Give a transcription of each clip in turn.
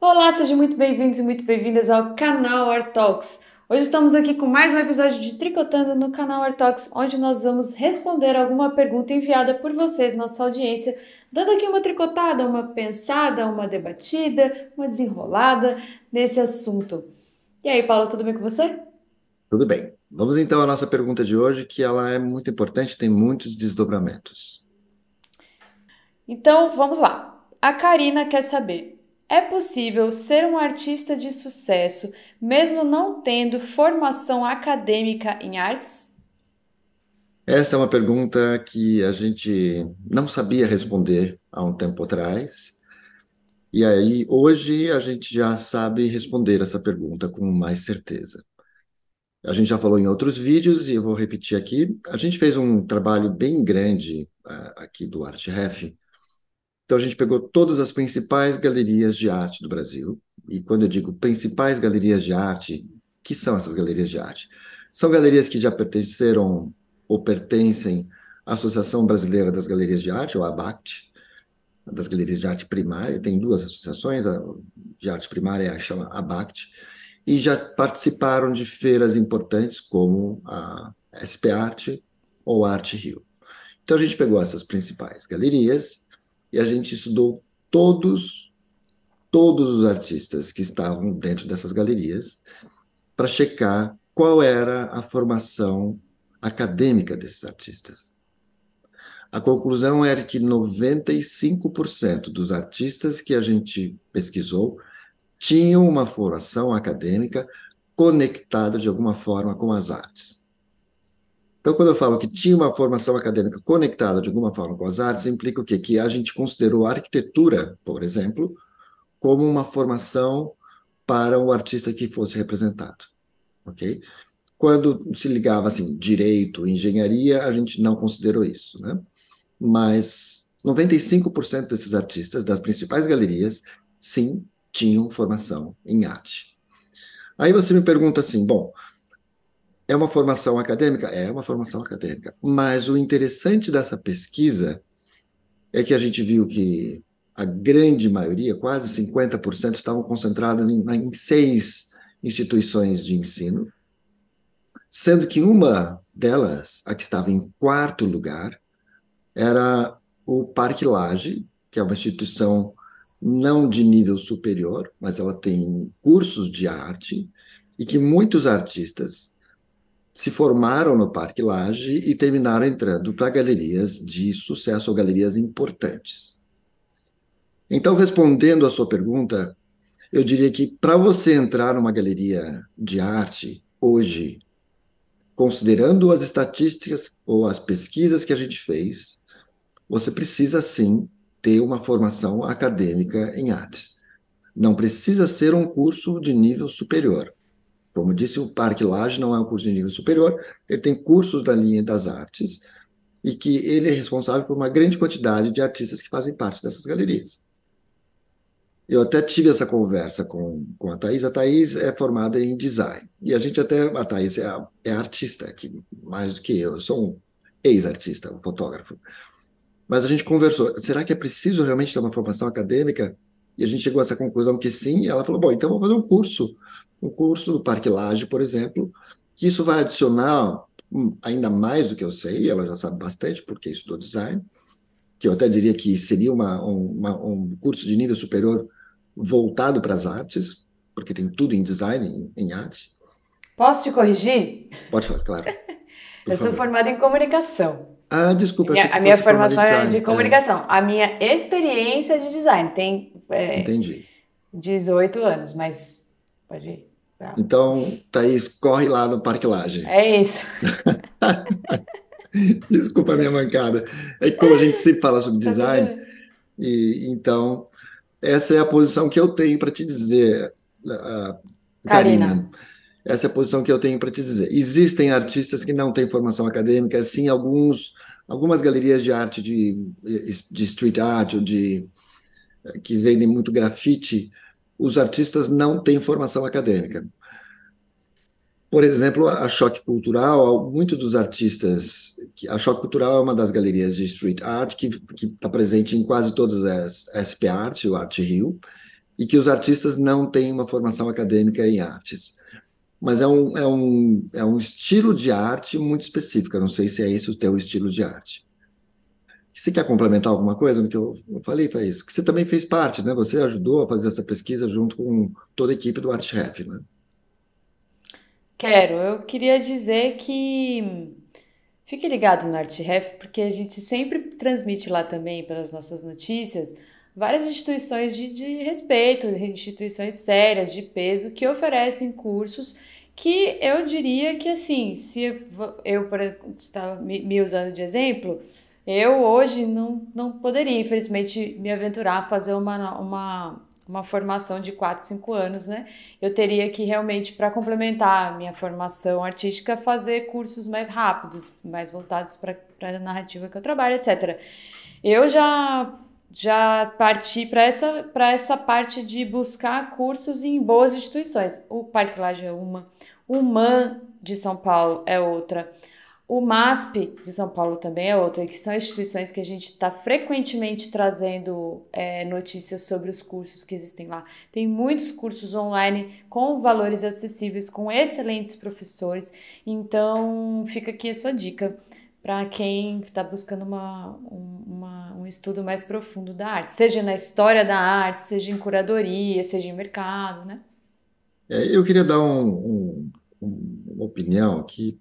Olá, sejam muito bem-vindos e muito bem-vindas ao canal Art Talks. Hoje estamos aqui com mais um episódio de Tricotando no canal Art Talks, onde nós vamos responder alguma pergunta enviada por vocês, nossa audiência, dando aqui uma tricotada, uma pensada, uma debatida, uma desenrolada nesse assunto. E aí, Paulo, tudo bem com você? Tudo bem. Vamos então à nossa pergunta de hoje, que ela é muito importante, tem muitos desdobramentos. Então, vamos lá. A Karina quer saber é possível ser um artista de sucesso mesmo não tendo formação acadêmica em artes? Esta é uma pergunta que a gente não sabia responder há um tempo atrás. E aí, hoje, a gente já sabe responder essa pergunta com mais certeza. A gente já falou em outros vídeos e eu vou repetir aqui. A gente fez um trabalho bem grande ah, aqui do ArtRef então a gente pegou todas as principais galerias de arte do Brasil. E quando eu digo principais galerias de arte, que são essas galerias de arte? São galerias que já pertenceram ou pertencem à Associação Brasileira das Galerias de Arte, ou ABACT, das galerias de arte primária. Tem duas associações de arte primária, é a chama ABACT, e já participaram de feiras importantes como a SP Arte ou Arte Rio. Então a gente pegou essas principais galerias e a gente estudou todos, todos os artistas que estavam dentro dessas galerias para checar qual era a formação acadêmica desses artistas. A conclusão era que 95% dos artistas que a gente pesquisou tinham uma formação acadêmica conectada de alguma forma com as artes. Então, quando eu falo que tinha uma formação acadêmica conectada de alguma forma com as artes, implica o quê? Que a gente considerou a arquitetura, por exemplo, como uma formação para o artista que fosse representado, ok? Quando se ligava assim direito, engenharia, a gente não considerou isso, né? Mas 95% desses artistas das principais galerias, sim, tinham formação em arte. Aí você me pergunta assim, bom, é uma formação acadêmica? É uma formação acadêmica. Mas o interessante dessa pesquisa é que a gente viu que a grande maioria, quase 50%, estavam concentradas em, em seis instituições de ensino, sendo que uma delas, a que estava em quarto lugar, era o Parque Lage, que é uma instituição não de nível superior, mas ela tem cursos de arte e que muitos artistas se formaram no Parque Laje e terminaram entrando para galerias de sucesso ou galerias importantes. Então, respondendo à sua pergunta, eu diria que para você entrar numa galeria de arte hoje, considerando as estatísticas ou as pesquisas que a gente fez, você precisa sim ter uma formação acadêmica em artes. Não precisa ser um curso de nível superior. Como disse, o Parque Laje não é um curso de nível superior, ele tem cursos da linha das artes e que ele é responsável por uma grande quantidade de artistas que fazem parte dessas galerias. Eu até tive essa conversa com, com a Thais. A Thais é formada em design. E a gente até. A Thais é, é artista que mais do que eu. Eu sou um ex-artista, um fotógrafo. Mas a gente conversou. Será que é preciso realmente ter uma formação acadêmica e a gente chegou a essa conclusão que sim, e ela falou: bom, então vamos fazer um curso, um curso do Parque Laje, por exemplo, que isso vai adicionar ainda mais do que eu sei, ela já sabe bastante, porque estudou design, que eu até diria que seria uma, uma, um curso de nível superior voltado para as artes, porque tem tudo em design, em, em arte. Posso te corrigir? Pode falar, claro. eu favor. sou formada em comunicação. Ah, desculpa. Minha, a minha formação de é de é. comunicação. É. A minha experiência é de design tem é, Entendi. 18 anos, mas pode ir. Tá. Então, Thaís, corre lá no Parque Laje. É isso. desculpa a minha mancada. É que como a gente sempre fala sobre tá design, e então essa é a posição que eu tenho para te dizer, uh, Karina. Karina. Essa é a posição que eu tenho para te dizer. Existem artistas que não têm formação acadêmica, sim, alguns algumas galerias de arte de, de street art ou de que vendem muito grafite, os artistas não têm formação acadêmica. Por exemplo, a Choque Cultural, muitos dos artistas. A Choque Cultural é uma das galerias de street art que está presente em quase todas as SP Art, o Arte Rio, e que os artistas não têm uma formação acadêmica em artes mas é um, é um, é um estilo de arte muito específico. Eu não sei se é esse o teu estilo de arte. Você quer complementar alguma coisa no que eu falei, isso, Que você também fez parte, né? Você ajudou a fazer essa pesquisa junto com toda a equipe do ArtRef, né? Quero. Eu queria dizer que fique ligado no ArtRef, porque a gente sempre transmite lá também, pelas nossas notícias, várias instituições de, de respeito, instituições sérias, de peso, que oferecem cursos que eu diria que assim, se eu, eu está me usando de exemplo, eu hoje não, não poderia, infelizmente, me aventurar a fazer uma, uma, uma formação de 4, 5 anos, né? Eu teria que realmente, para complementar a minha formação artística, fazer cursos mais rápidos, mais voltados para a narrativa que eu trabalho, etc. Eu já já parti para essa, para essa parte de buscar cursos em boas instituições. O Parque Laje é uma, o MAN de São Paulo é outra, o MASP de São Paulo também é outra, que são instituições que a gente está frequentemente trazendo é, notícias sobre os cursos que existem lá. Tem muitos cursos online com valores acessíveis, com excelentes professores, então fica aqui essa dica para quem está buscando uma, uma, um estudo mais profundo da arte, seja na história da arte, seja em curadoria, seja em mercado, né? É, eu queria dar um, um, uma opinião que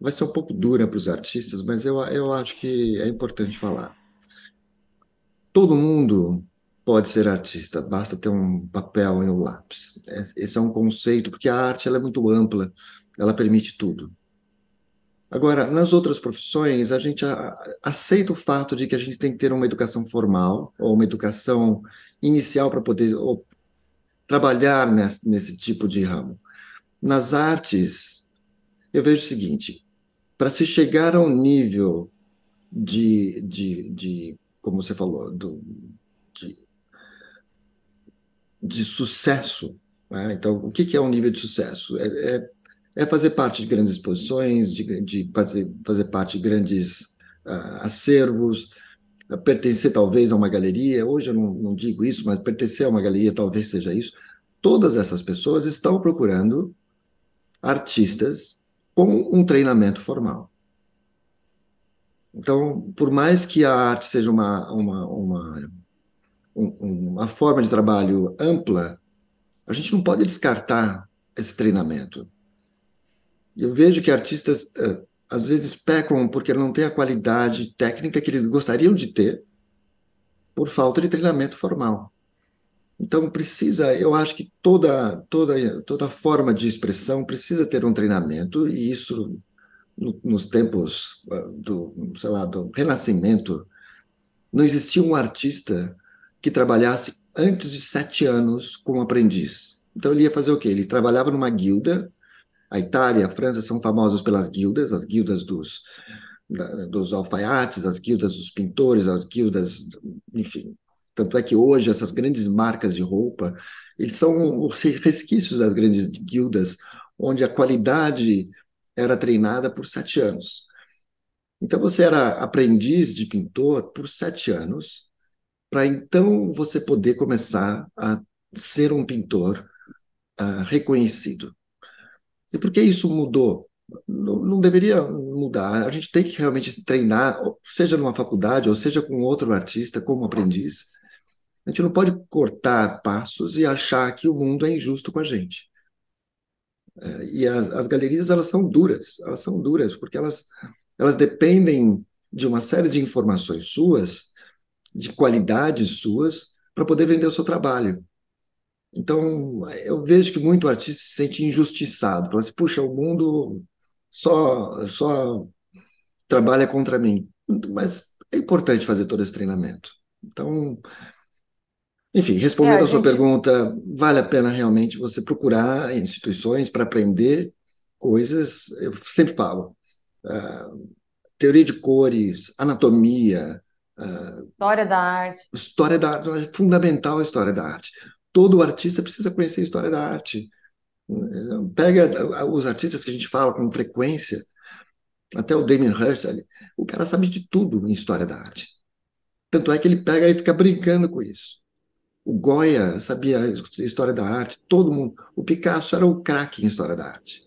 vai ser um pouco dura para os artistas, mas eu, eu acho que é importante falar. Todo mundo pode ser artista, basta ter um papel e um lápis. É, esse é um conceito, porque a arte ela é muito ampla, ela permite tudo. Agora, nas outras profissões, a gente aceita o fato de que a gente tem que ter uma educação formal ou uma educação inicial para poder ou, trabalhar nesse, nesse tipo de ramo. Nas artes, eu vejo o seguinte: para se chegar ao nível de, de, de como você falou, do, de, de sucesso, né? então, o que é um nível de sucesso? é, é é fazer parte de grandes exposições, de, de fazer, fazer parte de grandes uh, acervos, ah, pertencer talvez a uma galeria. Hoje eu não, não digo isso, mas pertencer a uma galeria talvez seja isso. Todas essas pessoas estão procurando artistas com um treinamento formal. Então, por mais que a arte seja uma, uma, uma, uma forma de trabalho ampla, a gente não pode descartar esse treinamento. Eu vejo que artistas eh, às vezes pecam porque não têm a qualidade técnica que eles gostariam de ter por falta de treinamento formal. Então precisa, eu acho que toda toda toda forma de expressão precisa ter um treinamento e isso no, nos tempos eh, do, sei lá, do Renascimento não existia um artista que trabalhasse antes de sete anos como aprendiz. Então ele ia fazer o quê? Ele trabalhava numa guilda a Itália, a França são famosos pelas guildas, as guildas dos, dos alfaiates, as guildas dos pintores, as guildas, enfim. Tanto é que hoje essas grandes marcas de roupa, eles são os resquícios das grandes guildas, onde a qualidade era treinada por sete anos. Então você era aprendiz de pintor por sete anos, para então você poder começar a ser um pintor uh, reconhecido. E por que isso mudou? Não, não, deveria mudar. A gente tem que realmente treinar, seja numa faculdade ou seja com outro artista, como aprendiz. A gente não pode cortar passos e achar que o mundo é injusto com a gente. É, e as, as, galerias elas são duras, elas são duras porque elas elas dependem de uma série de informações suas, de qualidades suas para poder vender o seu trabalho. Então, eu vejo que muito artista se sente injustiçado. Fala assim, puxa, o mundo só, só trabalha contra mim. Mas é importante fazer todo esse treinamento. Então, enfim, respondendo é, a, sua gente... pergunta, vale a pena realmente você procurar instituições para aprender coisas. Eu sempre falo, uh, teoria de cores, anatomia. Uh, história da arte. História da arte, é fundamental a história da arte todo artista precisa conhecer a história da arte. Pega os artistas que a gente fala com frequência, até o Damien Hirst, o cara sabe de tudo em história da arte. Tanto é que ele pega e fica brincando com isso. O Goya sabia a história da arte, todo mundo. O Picasso era o craque em história da arte.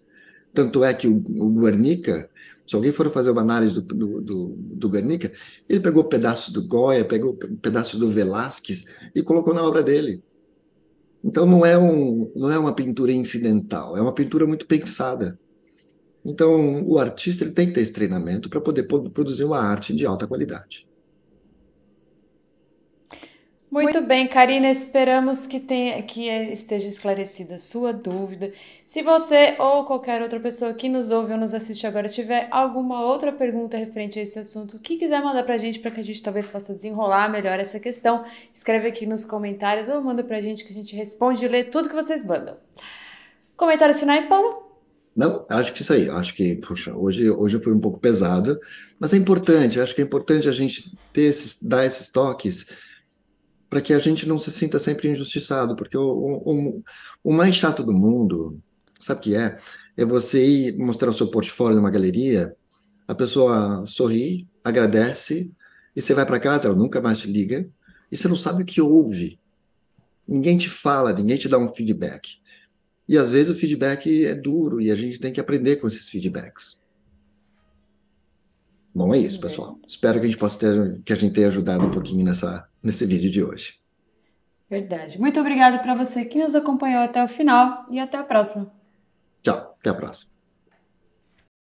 Tanto é que o, Guernica, se alguém for fazer uma análise do, do, do, do Guernica, ele pegou pedaços do Goya, pegou pedaços do Velázquez e colocou na obra dele. Então não é, um, não é uma pintura incidental, é uma pintura muito pensada. Então o artista ele tem que ter esse treinamento para poder produzir uma arte de alta qualidade. Muito bem, Karina, esperamos que, tenha, que esteja esclarecida a sua dúvida. Se você ou qualquer outra pessoa que nos ouve ou nos assiste agora tiver alguma outra pergunta referente a esse assunto, que quiser mandar para a gente para que a gente talvez possa desenrolar melhor essa questão, escreve aqui nos comentários ou manda para a gente que a gente responde e lê tudo que vocês mandam. Comentários finais, Paulo? Não, acho que isso aí. Acho que, puxa, hoje, hoje eu fui um pouco pesado, mas é importante. Acho que é importante a gente ter esses, dar esses toques para que a gente não se sinta sempre injustiçado, porque o, o, o mais chato do mundo, sabe o que é? É você ir mostrar o seu portfólio numa galeria, a pessoa sorri, agradece, e você vai para casa, ela nunca mais te liga, e você não sabe o que houve. Ninguém te fala, ninguém te dá um feedback. E às vezes o feedback é duro e a gente tem que aprender com esses feedbacks. Bom, é isso, é. pessoal. Espero que a gente possa ter, que a gente tenha ajudado um pouquinho nessa nesse vídeo de hoje. Verdade. Muito obrigado para você que nos acompanhou até o final e até a próxima. Tchau, até a próxima.